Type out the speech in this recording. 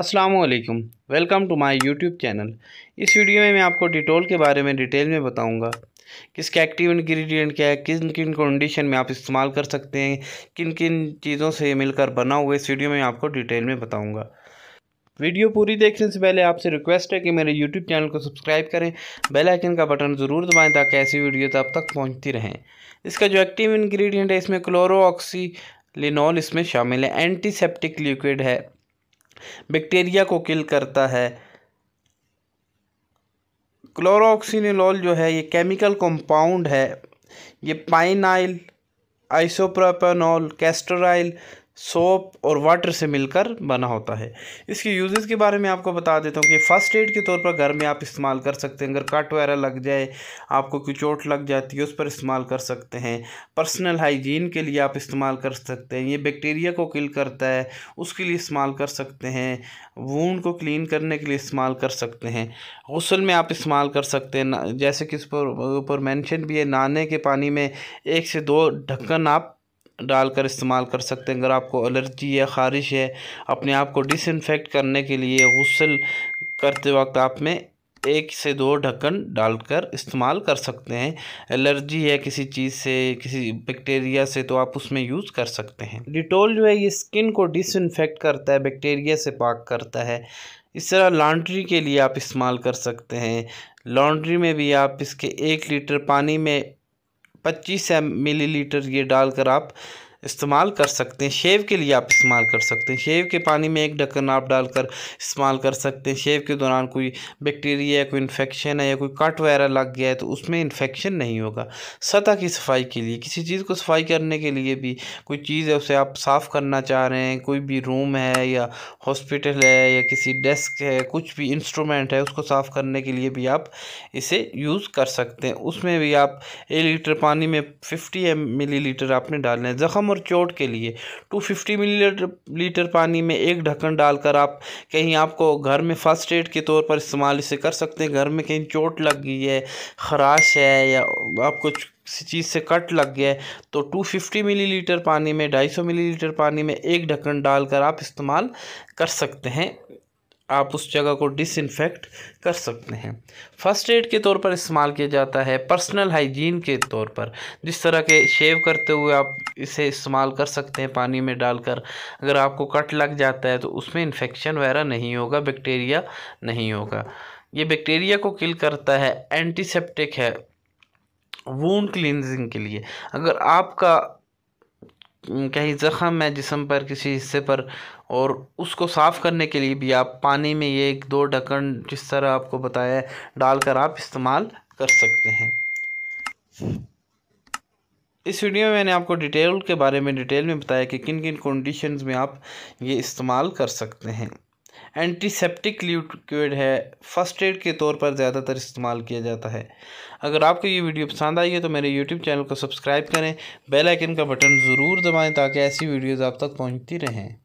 अस्सलाम वालेकुम welcome to my YouTube channel इस वीडियो में मैं आपको डिटोल के बारे में डिटेल में बताऊंगा किसके एक्टिव इन्ग्रीडियंट क्या है किन किन कंडीशन में आप इस्तेमाल कर सकते हैं किन किन चीज़ों से मिलकर बना हुआ इस वीडियो में आपको डिटेल में बताऊँगा वीडियो पूरी देखने से पहले आपसे रिक्वेस्ट है कि मेरे यूट्यूब चैनल को सब्सक्राइब करें बेल आइकन का बटन ज़रूर दबाएँ ताकि ऐसी वीडियो तब तक पहुँचती रहें इसका जो एक्टिव इन्ग्रीडियंट है इसमें क्लोरो ऑक्सी लिनोल इसमें शामिल है एंटीसेप्टिक लिक्विड है बैक्टीरिया को किल करता है क्लोरोक्सीनिलोल जो है ये केमिकल कंपाउंड है ये pine oil isopropanol castor oil soap और वाटर से मिलकर बना होता है इसके यूजेस के बारे में आपको बता देता हूँ कि फ़र्स्ट एड के तौर पर घर में आप इस्तेमाल कर सकते हैं अगर कट वगैरह लग जाए आपको कोई चोट लग जाती है उस पर इस्तेमाल कर सकते हैं पर्सनल हाइजीन के लिए आप इस्तेमाल कर सकते हैं ये बैक्टीरिया को किल करता है उसके लिए इस्तेमाल कर सकते हैं वून को क्लीन करने के लिए इस्तेमाल कर सकते हैं गसल में आप इस्तेमाल कर सकते हैं जैसे कि इस पर ऊपर मैंशन भी है नहाने के पानी में एक से दो ढक्कन आप डालकर इस्तेमाल कर सकते हैं अगर आपको एलर्जी या ख़ारिश है अपने आप को डिसइनफेक्ट करने के लिए गसल करते वक्त आप में एक से दो ढक्कन डालकर इस्तेमाल कर सकते हैं एलर्जी है किसी चीज़ से किसी बैक्टीरिया से तो आप उसमें यूज़ कर सकते हैं डिटोल जो है ये स्किन को डिसइनफेक्ट करता है बैक्टीरिया से पाक करता है इस तरह लॉन्ड्री के लिए आप इस्तेमाल कर सकते हैं लॉन्ड्री में भी आप इसके एक लीटर पानी में पच्चीस मिलीलीटर ये डालकर आप इस्तेमाल कर सकते हैं शेव के लिए आप इस्तेमाल कर सकते हैं शेव के पानी में एक ढक्कन आप डालकर इस्तेमाल कर सकते हैं शेव के दौरान कोई बैक्टीरिया या कोई इन्फेक्शन है या कोई कट वगैरह लग गया है तो उसमें इन्फेक्शन नहीं होगा सतह की सफाई के लिए किसी चीज़ को सफाई करने के लिए भी कोई चीज़ है उसे आप साफ़ करना चाह रहे हैं कोई भी रूम है या हॉस्पिटल है या किसी डेस्क है कुछ भी इंस्ट्रूमेंट है उसको साफ़ करने के लिए भी आप इसे यूज़ कर सकते हैं उसमें भी आप एक लीटर पानी में फिफ्टी मिली लीटर आपने डालना है ज़ख़म और चोट के लिए 250 मिलीलीटर लीटर पानी में एक ढक्कन डालकर आप कहीं आपको घर में फर्स्ट एड के तौर पर इस्तेमाल इसे कर सकते हैं घर में कहीं चोट लग गई है खराश है या आपको किसी चीज़ से कट लग गया है तो 250 मिलीलीटर पानी में 250 मिलीलीटर पानी में एक ढक्कन डालकर आप इस्तेमाल कर सकते हैं आप उस जगह को डिसइनफेक्ट कर सकते हैं फर्स्ट एड के तौर पर इस्तेमाल किया जाता है पर्सनल हाइजीन के तौर पर जिस तरह के शेव करते हुए आप इसे इस्तेमाल कर सकते हैं पानी में डालकर अगर आपको कट लग जाता है तो उसमें इन्फेक्शन वगैरह नहीं होगा बैक्टीरिया नहीं होगा ये बैक्टीरिया को किल करता है एंटीसेप्टिक है वून क्लिनजिंग के लिए अगर आपका कहीं ज़ख़म है जिसम पर किसी हिस्से पर और उसको साफ़ करने के लिए भी आप पानी में ये एक दो ढक्कन जिस तरह आपको बताया डालकर आप इस्तेमाल कर सकते हैं इस वीडियो में मैंने आपको डिटेल के बारे में डिटेल में बताया कि किन किन कंडीशंस में आप ये इस्तेमाल कर सकते हैं एंटीसेप्टिक लिक्विड है फर्स्ट एड के तौर पर ज़्यादातर इस्तेमाल किया जाता है अगर आपको ये वीडियो पसंद आई है तो मेरे यूट्यूब चैनल को सब्सक्राइब करें बेल आइकन का बटन ज़रूर दबाएं ताकि ऐसी वीडियोज़ आप तक पहुँचती रहें